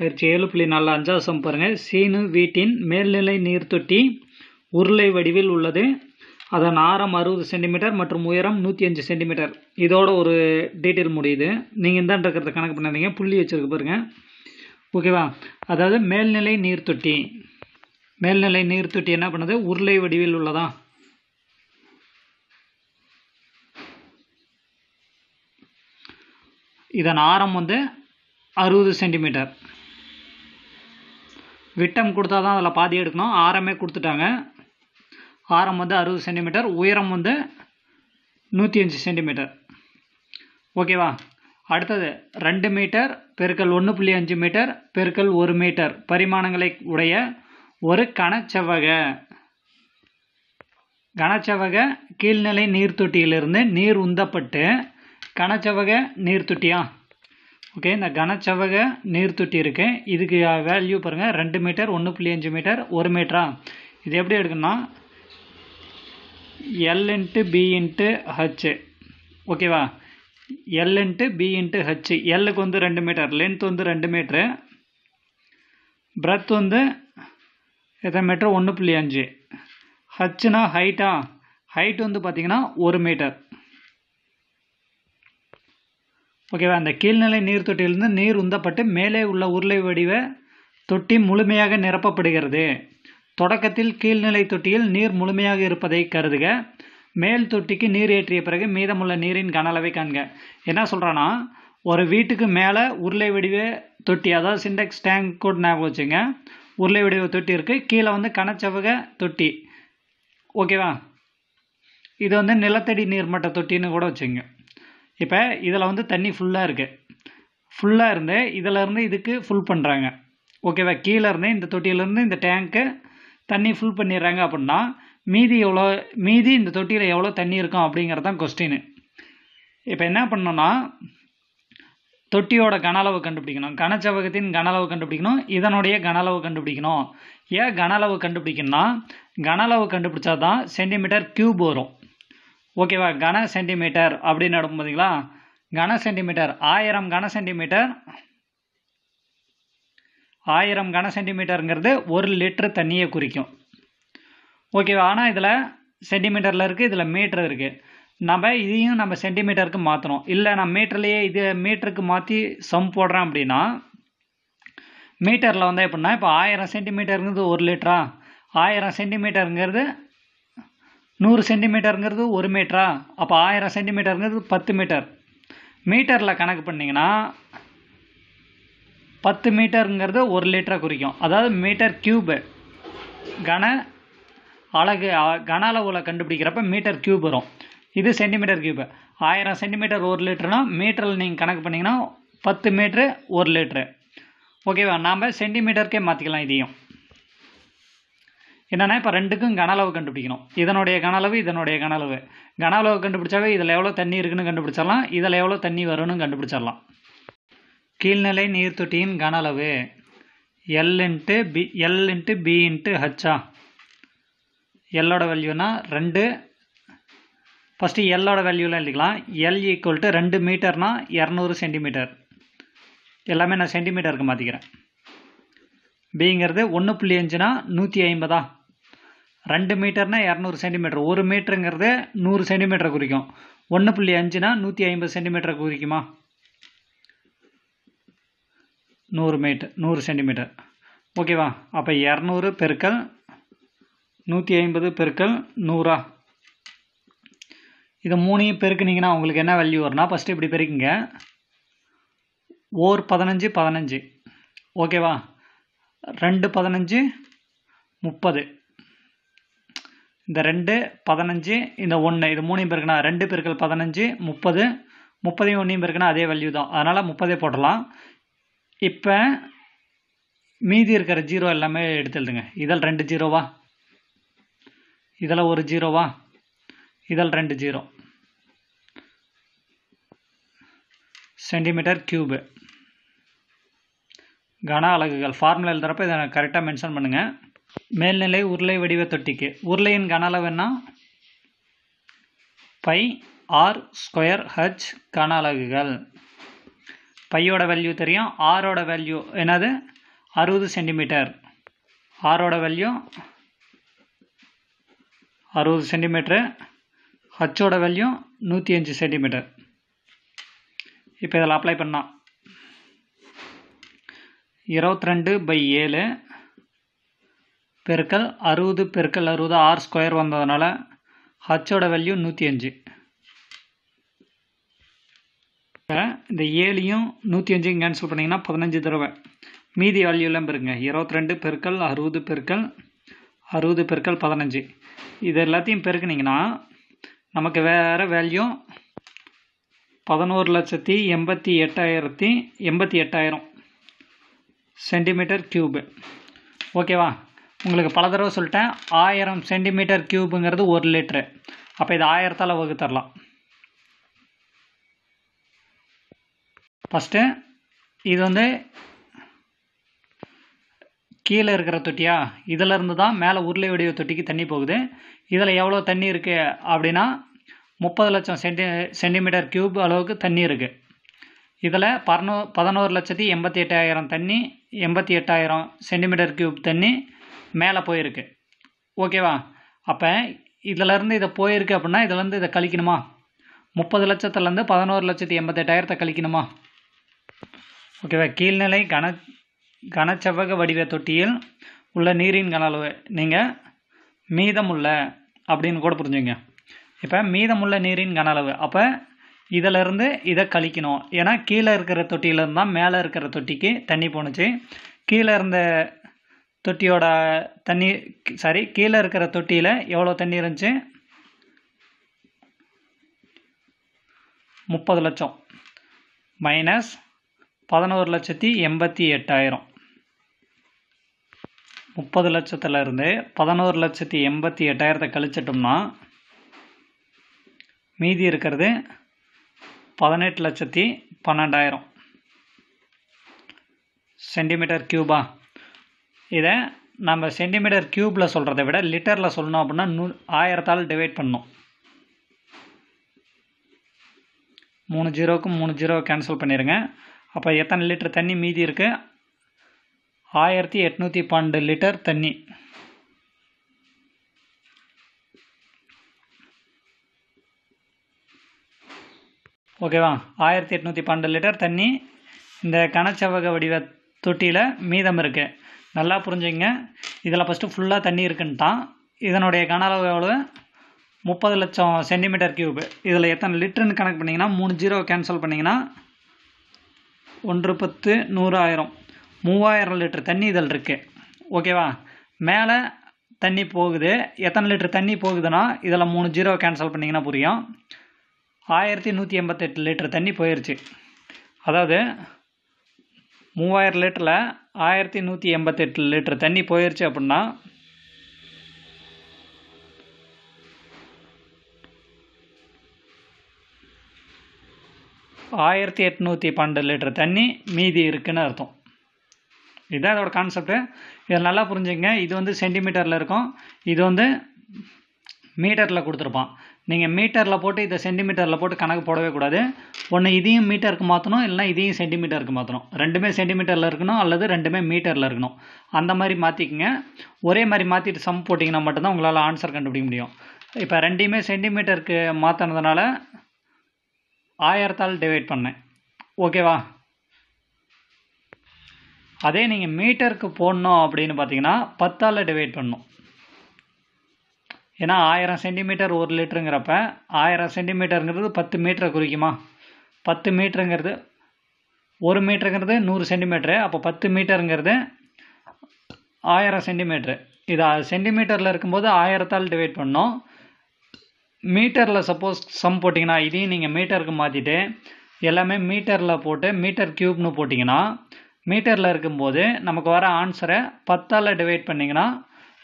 பயிற்சி ஏழு புள்ளி நாலு அஞ்சாசம் பாருங்கள் சீனு வீட்டின் மேல்நிலை நீர்த்தொட்டி உருளை வடிவில் உள்ளது அதன் ஆரம் அறுபது சென்டிமீட்டர் மற்றும் உயரம் நூற்றி அஞ்சு சென்டிமீட்டர் இதோட ஒரு டீட்டெயில் முடியுது நீங்கள் இந்தாண்டு இருக்கிறத கணக்கு பண்ணாதீங்க புள்ளி வச்சுருக்கு பாருங்கள் ஓகேவா அதாவது மேல்நிலை நீர்த்தொட்டி மேல்நிலை நீர்த்தொட்டி என்ன பண்ணுது உருளை வடிவில் உள்ளதா இதன் ஆரம் வந்து அறுபது சென்டிமீட்டர் விட்டம் கொடுத்தா தான் அதில் பாதி எடுக்கணும் ஆரமே கொடுத்துட்டாங்க ஆரம் வந்து அறுபது சென்டிமீட்டர் உயரம் வந்து நூற்றி அஞ்சு சென்டிமீட்டர் ஓகேவா அடுத்தது ரெண்டு மீட்டர் பெருக்கல் ஒன்று புள்ளி அஞ்சு மீட்டர் பெருக்கல் ஒரு மீட்டர் பரிமாணங்களை உடைய ஒரு கனச்செவ்வக கனச்செவக கீழ்நிலை நீர்த்தொட்டியிலிருந்து நீர் உந்தப்பட்டு கனச்செவக நீர்த்தொட்டியா ஓகே இந்த கனச்சவக தொட்டி இருக்கு இதுக்கு வேல்யூ பாருங்கள் ரெண்டு மீட்டர் ஒன்று புள்ளி அஞ்சு மீட்டர் ஒரு மீட்டரா இது எப்படி எடுக்கணும்னா L into B into H ஓகேவா L into B into H எல்லுக்கு வந்து ரெண்டு மீட்டர் லென்த் வந்து ரெண்டு மீட்ரு பிரத் வந்து எத்தனை மீட்டர் ஒன்று புள்ளி அஞ்சு ஹச்சுனா ஹைட்டா ஹைட் வந்து பார்த்திங்கன்னா ஒரு மீட்டர் ஓகேவா அந்த கீழ்நிலை நீர் தொட்டியிலிருந்து நீர் உந்தப்பட்டு மேலே உள்ள உருளை வடிவ தொட்டி முழுமையாக நிரப்பப்படுகிறது தொடக்கத்தில் கீழ்நிலை தொட்டியில் நீர் முழுமையாக இருப்பதை கருதுக மேல் தொட்டிக்கு நீர் ஏற்றிய பிறகு மீதமுள்ள நீரின் கனளவை காண்க என்ன சொல்கிறேன்னா ஒரு வீட்டுக்கு மேலே உருளை வடிவ தொட்டி அதாவது சிண்டெக்ஸ் டேங்க் கூட ஞாபகம் வச்சுங்க உருளை வடிவ தொட்டி இருக்குது கீழே வந்து கனச்சவக தொட்டி ஓகேவா இது வந்து நிலத்தடி நீர்மட்ட தொட்டின்னு கூட வச்சுங்க இப்போ இதில் வந்து தண்ணி ஃபுல்லாக இருக்குது ஃபுல்லாக இருந்து இதில் இருந்து இதுக்கு ஃபுல் பண்ணுறாங்க ஓகேவா கீழே இருந்து இந்த தொட்டியிலேருந்து இந்த டேங்க்கு தண்ணி ஃபுல் பண்ணிடுறாங்க அப்படின்னா மீதி எவ்வளோ மீதி இந்த தொட்டியில் எவ்வளோ தண்ணி இருக்கும் அப்படிங்கிறது தான் கொஸ்டின் இப்போ என்ன பண்ணோன்னா தொட்டியோட கன அளவு கண்டுபிடிக்கணும் கனச்சவகத்தின் கன அளவு கண்டுபிடிக்கணும் இதனுடைய கன அளவு கண்டுபிடிக்கணும் ஏன் கன அளவு கண்டுபிடிக்கணும்னா கன அளவு கண்டுபிடிச்சா தான் சென்டிமீட்டர் க்யூப் வரும் ஓகேவா கன சென்டிமீட்டர் அப்படின்னு நடும் பார்த்தீங்களா கன சென்டிமீட்டர் ஆயிரம் கன சென்டிமீட்டர் ஆயிரம் கன சென்டிமீட்டருங்கிறது ஒரு லிட்ரு தண்ணியை குறிக்கும் ஓகேவா ஆனால் இதில் சென்டிமீட்டரில் இருக்குது இதில் மீட்டர் இருக்குது நம்ம இதையும் நம்ம சென்டிமீட்டருக்கு மாற்றணும் இல்லை நான் மீட்டர்லேயே இது மீட்டருக்கு மாற்றி சம் போடுறேன் அப்படின்னா மீட்டரில் வந்தால் எப்படின்னா இப்போ ஆயிரம் சென்டிமீட்டருங்கிறது ஒரு லிட்டரா ஆயிரம் சென்டிமீட்டருங்கிறது நூறு சென்டிமீட்டருங்கிறது ஒரு மீட்டரா அப்போ ஆயிரம் சென்டிமீட்டருங்கிறது பத்து மீட்டர் மீட்டரில் கணக்கு பண்ணிங்கன்னா பத்து மீட்டருங்கிறது ஒரு லிட்டரை குறிக்கும் அதாவது மீட்டர் கியூபு கன அழகு கன அளவில் கண்டுபிடிக்கிறப்ப மீட்டர் கியூப் வரும் இது சென்டிமீட்டர் கியூபு ஆயிரம் சென்டிமீட்டர் ஒரு லிட்டர்னா மீட்டரில் நீங்கள் கணக்கு பண்ணிங்கன்னா பத்து மீட்ரு ஒரு லிட்ரு ஓகேவா நாம் சென்டிமீட்டருக்கே மாற்றிக்கலாம் இதையும் என்னென்னா இப்போ ரெண்டுக்கும் கன அளவு கண்டுபிடிக்கணும் இதனுடைய கன அளவு இதனுடைய கன அளவு கன அளவு கண்டுபிடிச்சாவே இதில் எவ்வளோ தண்ணி இருக்குன்னு கண்டுபிடிச்சிடலாம் இதில் எவ்வளோ தண்ணி வரும்னு கண்டுபிடிச்சிடலாம் கீழ்நிலை நீர்த்தொட்டியின் கன அளவு L into B L into B into ஹச்சா எல்லோட வேல்யூனா ரெண்டு ஃபஸ்ட்டு எல்லோட வேல்யூலாம் எழுதிக்கலாம் எல் ஈக்குவல் டு ரெண்டு மீட்டர்னால் இரநூறு சென்டிமீட்டர் எல்லாமே நான் சென்டிமீட்டருக்கு மாற்றிக்கிறேன் பிங்கிறது ஒன்று புள்ளி அஞ்சுனா நூற்றி ஐம்பதா ரெண்டு மீட்டர்னால் இரநூறு சென்டிமீட்டர் ஒரு மீட்டருங்கிறது நூறு சென்டிமீட்டரை குறிக்கும் ஒன்று புள்ளி அஞ்சுனா நூற்றி ஐம்பது சென்டிமீட்டரை குறிக்குமா நூறு மீட்டர் நூறு சென்டிமீட்டர் ஓகேவா அப்போ இரநூறு பெருக்கல் நூற்றி ஐம்பது பெருக்கல் நூறா இது மூணையும் பெருக்குனிங்கன்னா உங்களுக்கு என்ன வேல்யூ வரும்னா ஃபஸ்ட்டு இப்படி பெருக்கிங்க ஓர் பதினஞ்சு பதினஞ்சு ஓகேவா ரெண்டு பதினஞ்சு முப்பது இந்த ரெண்டு பதினஞ்சு இந்த ஒன்று இது மூணையும் பெருக்குனா ரெண்டு பெருக்கள் பதினஞ்சு முப்பது முப்பதையும் ஒன்றையும் பெருக்குனா அதே வேல்யூ தான் அதனால் முப்பதே போடலாம் இப்போ மீதி இருக்கிற ஜீரோ எல்லாமே எடுத்துடுதுங்க இதில் ரெண்டு ஜீரோவா இதில் ஒரு ஜீரோவா இதில் ரெண்டு ஜீரோ சென்டிமீட்டர் கியூபு கன அலகுகள் ஃபார்முலா எழுதுறப்ப இதை கரெக்டாக மென்ஷன் பண்ணுங்கள் மேல்நிலை உருளை வடிவ தொட்டிக்கு உருளையின் கன அளவுன்னா பை ஆர் ஸ்கொயர் ஹச் கன அலகுகள் பையோட வேல்யூ தெரியும் ஆரோட வேல்யூ என்னது அறுபது சென்டிமீட்டர் ஆரோட வேல்யூ அறுபது சென்டிமீட்டரு ஹச்சோட வேல்யூ நூற்றி அஞ்சு சென்டிமீட்டர் இப்போ இதில் அப்ளை பண்ணால் இருபத்தி ரெண்டு பை ஏழு பெருக்கல் அறுபது பெருக்கல் அறுபது ஆர் ஸ்கொயர் வந்ததுனால ஹச்சோட வேல்யூ நூற்றி அஞ்சு இந்த ஏழையும் நூற்றி அஞ்சையும் கேன்சல் பண்ணிங்கன்னா பதினஞ்சு தடவை மீதி வேல்யூலாம் பெருங்க இருபத்தி ரெண்டு பெருக்கல் அறுபது பெருக்கல் அறுபது பெருக்கல் பதினஞ்சு இது எல்லாத்தையும் பெருக்குனிங்கன்னா நமக்கு வேறு வேல்யூ பதினோரு லட்சத்தி எண்பத்தி எட்டாயிரத்தி எண்பத்தி எட்டாயிரம் சென்டிமீட்டர் க்யூபு ஓகேவா உங்களுக்கு பல தடவை சொல்லிட்டேன் ஆயிரம் சென்டிமீட்டர் கியூபுங்கிறது ஒரு லிட்டரு அப்போ இது ஆயிரத்தால் வகுத்தரலாம் ஃபஸ்ட்டு இது வந்து கீழே இருக்கிற தொட்டியா இதிலேருந்து தான் மேலே உருளை வடிவ தொட்டிக்கு தண்ணி போகுது இதில் எவ்வளோ தண்ணி இருக்குது அப்படின்னா முப்பது லட்சம் சென்டி சென்டிமீட்டர் கியூப் அளவுக்கு தண்ணி இருக்குது இதில் பதினோ பதினோரு லட்சத்தி எண்பத்தி எட்டாயிரம் தண்ணி எண்பத்தி எட்டாயிரம் சென்டிமீட்டர் கியூப் தண்ணி மேலே போயிருக்கு ஓகேவா அப்போ இதிலேருந்து இதை போயிருக்கு அப்படின்னா இதில் இருந்து இதை கழிக்கணுமா முப்பது லட்சத்துலேருந்து பதினோரு லட்சத்தி எண்பத்தெட்டாயிரத்தை கழிக்கணுமா ஓகேவா கீழ்நிலை கன கனச்செவ்வக வடிவ தொட்டியில் உள்ள நீரின் கன அளவு நீங்கள் மீதமுள்ள அப்படின்னு கூட புரிஞ்சுங்க இப்போ மீதமுள்ள நீரின் கன அளவு அப்போ இதிலிருந்து இதை கழிக்கணும் ஏன்னா கீழே இருக்கிற தொட்டியிலேருந்து தான் மேலே இருக்கிற தொட்டிக்கு தண்ணி போணுச்சு கீழே இருந்த தொட்டியோட தண்ணி சாரி கீழே இருக்கிற தொட்டியில் எவ்வளோ தண்ணி இருந்துச்சு முப்பது லட்சம் மைனஸ் பதினோரு லட்சத்தி எண்பத்தி எட்டாயிரம் முப்பது லட்சத்துலேருந்து பதினோரு லட்சத்தி எண்பத்தி எட்டாயிரத்தை கழிச்சிட்டோம்னா மீதி இருக்கிறது பதினெட்டு லட்சத்தி பன்னெண்டாயிரம் சென்டிமீட்டர் கியூபா இதை நம்ம சென்டிமீட்டர் க்யூப்பில் சொல்கிறத விட லிட்டரில் சொல்லணும் அப்படின்னா நூ ஆயிரத்தால் டிவைட் பண்ணணும் மூணு ஜீரோவுக்கும் மூணு ஜீரோவை கேன்சல் பண்ணிடுங்க அப்போ எத்தனை லிட்டர் தண்ணி மீதி இருக்குது ஆயிரத்தி எட்நூற்றி பன்னெண்டு லிட்டர் தண்ணி ஓகேவா ஆயிரத்தி எட்நூற்றி பன்னெண்டு லிட்டர் தண்ணி இந்த கனச்சவக வடிவ தொட்டியில் மீதம் இருக்குது நல்லா புரிஞ்சுங்க இதில் ஃபஸ்ட்டு ஃபுல்லாக தண்ணி இருக்குன்ட்டான் இதனுடைய கன அளவு எவ்வளவு முப்பது லட்சம் சென்டிமீட்டர் கியூப் இதில் எத்தனை லிட்டருன்னு கணக்கு பண்ணிங்கன்னா மூணு ஜீரோ கேன்சல் பண்ணிங்கன்னா ஒன்று பத்து நூறாயிரம் மூவாயிரம் லிட்டர் தண்ணி இதில் இருக்குது ஓகேவா மேலே தண்ணி போகுது எத்தனை லிட்டர் தண்ணி போகுதுன்னா இதில் மூணு ஜீரோ கேன்சல் பண்ணிங்கன்னா புரியும் ஆயிரத்தி நூற்றி எண்பத்தெட்டு லிட்டர் தண்ணி போயிடுச்சு அதாவது மூவாயிரம் லிட்டரில் ஆயிரத்தி நூற்றி எண்பத்தெட்டு லிட்டர் தண்ணி போயிடுச்சு அப்படின்னா ஆயிரத்தி எட்நூற்றி பன்னெண்டு லிட்டர் தண்ணி மீதி இருக்குதுன்னு அர்த்தம் இதுதான் இதோட கான்செப்ட்டு இதை நல்லா புரிஞ்சுங்க இது வந்து சென்டிமீட்டரில் இருக்கும் இது வந்து மீட்டரில் கொடுத்துருப்பான் நீங்கள் மீட்டரில் போட்டு இதை சென்டிமீட்டரில் போட்டு கணக்கு போடவே கூடாது ஒன்று இதையும் மீட்டருக்கு மாற்றணும் இல்லைனா இதையும் சென்டிமீட்டருக்கு மாற்றணும் ரெண்டுமே சென்டிமீட்டரில் இருக்கணும் அல்லது ரெண்டுமே மீட்டரில் இருக்கணும் அந்த மாதிரி மாற்றிக்கங்க ஒரே மாதிரி மாற்றிட்டு சம் போட்டிங்கன்னா மட்டும்தான் உங்களால் ஆன்சர் கண்டுபிடிக்க முடியும் இப்போ ரெண்டையுமே சென்டிமீட்டருக்கு மாற்றினதுனால ஆயிரத்தால் டிவைட் பண்ணேன் ஓகேவா அதே நீங்கள் மீட்டருக்கு போடணும் அப்படின்னு பார்த்தீங்கன்னா பத்தால் டிவைட் பண்ணணும் ஏன்னா ஆயிரம் சென்டிமீட்டர் ஒரு லிட்டருங்கிறப்ப ஆயிரம் சென்டிமீட்டருங்கிறது பத்து மீட்டரை குறிக்குமா பத்து மீட்டருங்கிறது ஒரு மீட்டருங்கிறது நூறு சென்டிமீட்டரு அப்போ பத்து மீட்டருங்கிறது ஆயிரம் சென்டிமீட்ரு இது சென்டிமீட்டரில் இருக்கும்போது ஆயிரத்தால் டிவைட் பண்ணோம் மீட்டரில் சப்போஸ் சம் போட்டிங்கன்னா இதையும் நீங்கள் மீட்டருக்கு மாற்றிட்டு எல்லாமே மீட்டரில் போட்டு மீட்டர் க்யூப்னு போட்டிங்கன்னா மீட்டரில் இருக்கும்போது நமக்கு வர ஆன்சரை பத்தால் டிவைட் பண்ணிங்கன்னா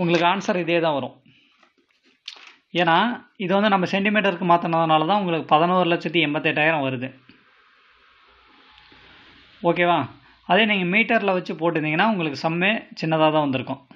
உங்களுக்கு ஆன்சர் இதே தான் வரும் ஏன்னா இது வந்து நம்ம சென்டிமீட்டருக்கு மாற்றினதுனால தான் உங்களுக்கு பதினோரு லட்சத்தி எண்பத்தெட்டாயிரம் வருது ஓகேவா அதே நீங்கள் மீட்டரில் வச்சு போட்டிருந்தீங்கன்னா உங்களுக்கு செம்மே சின்னதாக தான் வந்திருக்கும்